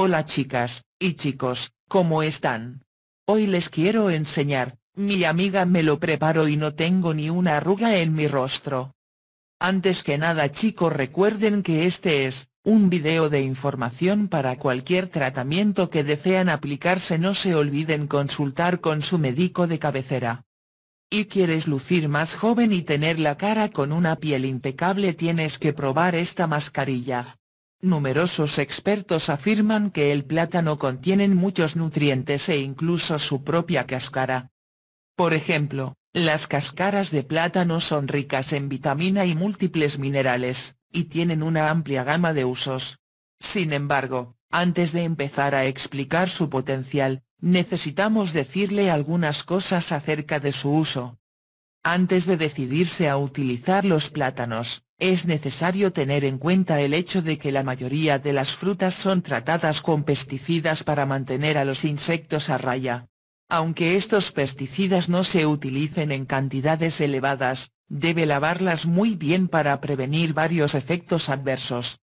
Hola chicas, y chicos, ¿cómo están? Hoy les quiero enseñar, mi amiga me lo preparo y no tengo ni una arruga en mi rostro. Antes que nada chicos recuerden que este es, un video de información para cualquier tratamiento que desean aplicarse no se olviden consultar con su médico de cabecera. Y quieres lucir más joven y tener la cara con una piel impecable tienes que probar esta mascarilla. Numerosos expertos afirman que el plátano contiene muchos nutrientes e incluso su propia cáscara. Por ejemplo, las cáscaras de plátano son ricas en vitamina y múltiples minerales, y tienen una amplia gama de usos. Sin embargo, antes de empezar a explicar su potencial, necesitamos decirle algunas cosas acerca de su uso. Antes de decidirse a utilizar los plátanos, es necesario tener en cuenta el hecho de que la mayoría de las frutas son tratadas con pesticidas para mantener a los insectos a raya. Aunque estos pesticidas no se utilicen en cantidades elevadas, debe lavarlas muy bien para prevenir varios efectos adversos.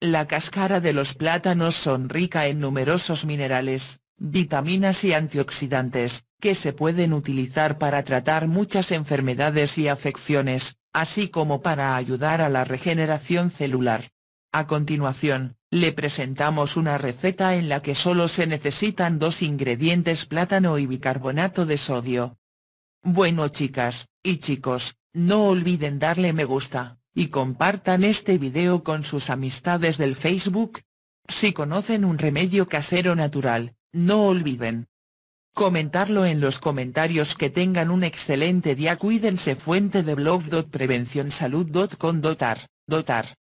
La cáscara de los plátanos son rica en numerosos minerales, vitaminas y antioxidantes, que se pueden utilizar para tratar muchas enfermedades y afecciones, así como para ayudar a la regeneración celular. A continuación, le presentamos una receta en la que solo se necesitan dos ingredientes plátano y bicarbonato de sodio. Bueno chicas, y chicos, no olviden darle me gusta, y compartan este video con sus amistades del Facebook. Si conocen un remedio casero natural, no olviden, Comentarlo en los comentarios que tengan un excelente día cuídense fuente de blog.prevencionsalud.com.ar, dotar,